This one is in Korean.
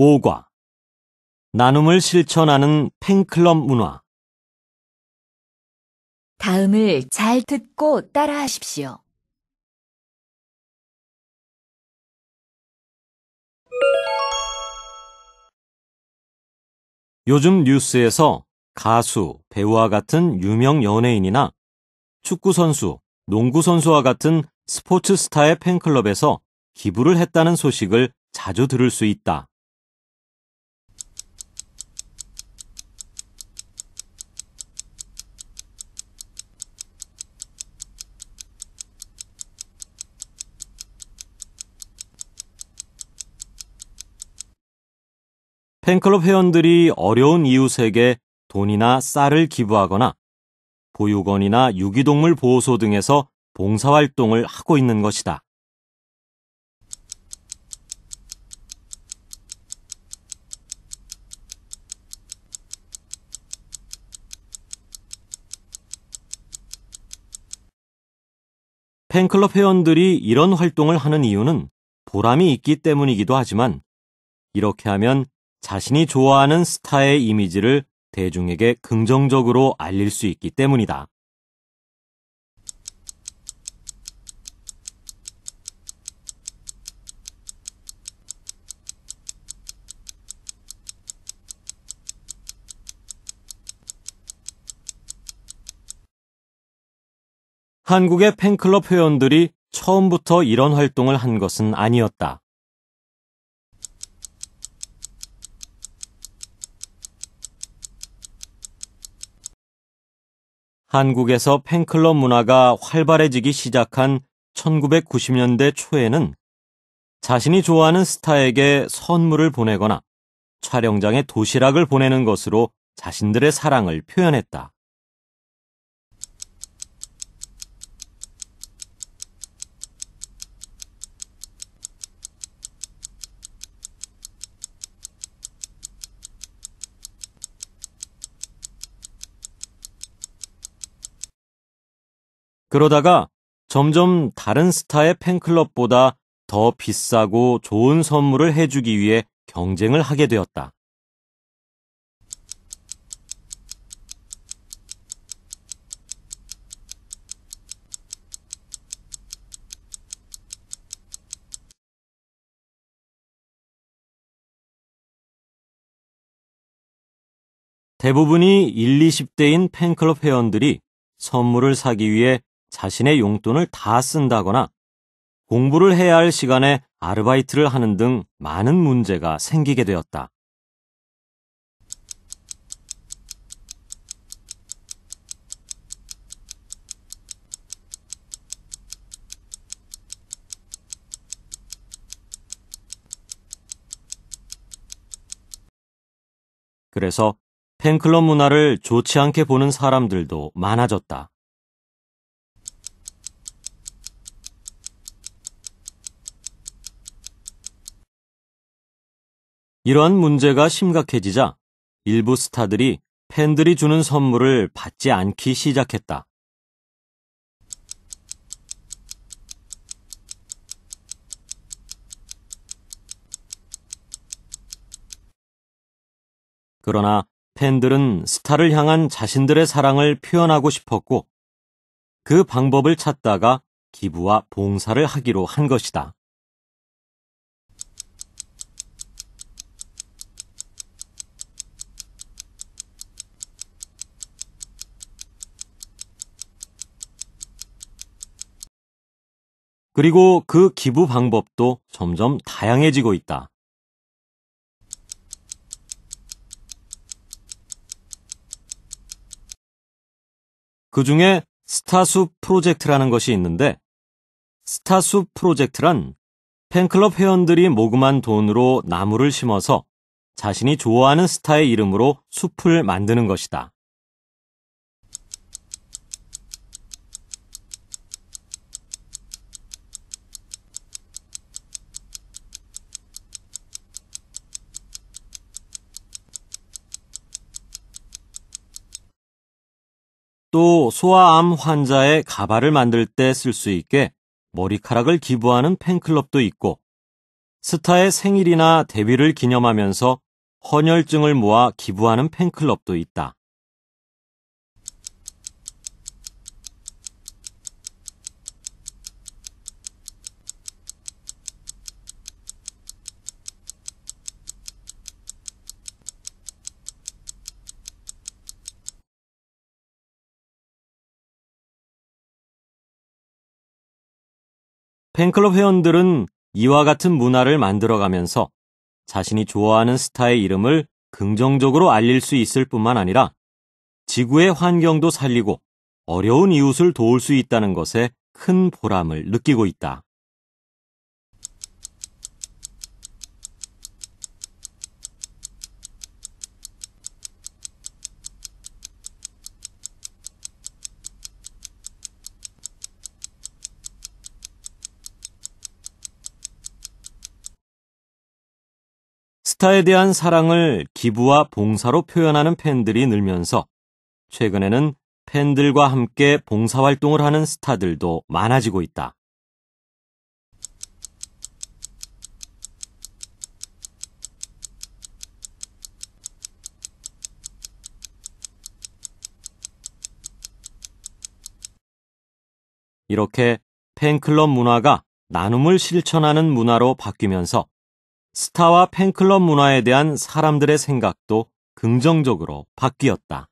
5과 나눔을 실천하는 팬클럽 문화 다음을 잘 듣고 따라하십시오. 요즘 뉴스에서 가수, 배우와 같은 유명 연예인이나 축구선수, 농구선수와 같은 스포츠스타의 팬클럽에서 기부를 했다는 소식을 자주 들을 수 있다. 팬클럽 회원들이 어려운 이웃에게 돈이나 쌀을 기부하거나 보육원이나 유기동물 보호소 등에서 봉사활동을 하고 있는 것이다. 팬클럽 회원들이 이런 활동을 하는 이유는 보람이 있기 때문이기도 하지만 이렇게 하면 자신이 좋아하는 스타의 이미지를 대중에게 긍정적으로 알릴 수 있기 때문이다. 한국의 팬클럽 회원들이 처음부터 이런 활동을 한 것은 아니었다. 한국에서 팬클럽 문화가 활발해지기 시작한 1990년대 초에는 자신이 좋아하는 스타에게 선물을 보내거나 촬영장에 도시락을 보내는 것으로 자신들의 사랑을 표현했다. 그러다가 점점 다른 스타의 팬클럽보다 더 비싸고 좋은 선물을 해주기 위해 경쟁을 하게 되었다. 대부분이 1, 20대인 팬클럽 회원들이 선물을 사기 위해 자신의 용돈을 다 쓴다거나 공부를 해야 할 시간에 아르바이트를 하는 등 많은 문제가 생기게 되었다. 그래서 팬클럽 문화를 좋지 않게 보는 사람들도 많아졌다. 이러한 문제가 심각해지자 일부 스타들이 팬들이 주는 선물을 받지 않기 시작했다. 그러나 팬들은 스타를 향한 자신들의 사랑을 표현하고 싶었고 그 방법을 찾다가 기부와 봉사를 하기로 한 것이다. 그리고 그 기부 방법도 점점 다양해지고 있다. 그 중에 스타숲 프로젝트라는 것이 있는데, 스타숲 프로젝트란 팬클럽 회원들이 모금한 돈으로 나무를 심어서 자신이 좋아하는 스타의 이름으로 숲을 만드는 것이다. 또 소아암 환자의 가발을 만들 때 쓸 수 있게 머리카락을 기부하는 팬클럽도 있고 스타의 생일이나 데뷔를 기념하면서 헌혈증을 모아 기부하는 팬클럽도 있다. 팬클럽 회원들은 이와 같은 문화를 만들어가면서 자신이 좋아하는 스타의 이름을 긍정적으로 알릴 수 있을 뿐만 아니라 지구의 환경도 살리고 어려운 이웃을 도울 수 있다는 것에 큰 보람을 느끼고 있다. 스타에 대한 사랑을 기부와 봉사로 표현하는 팬들이 늘면서 최근에는 팬들과 함께 봉사활동을 하는 스타들도 많아지고 있다. 이렇게 팬클럽 문화가 나눔을 실천하는 문화로 바뀌면서 스타와 팬클럽 문화에 대한 사람들의 생각도 긍정적으로 바뀌었다.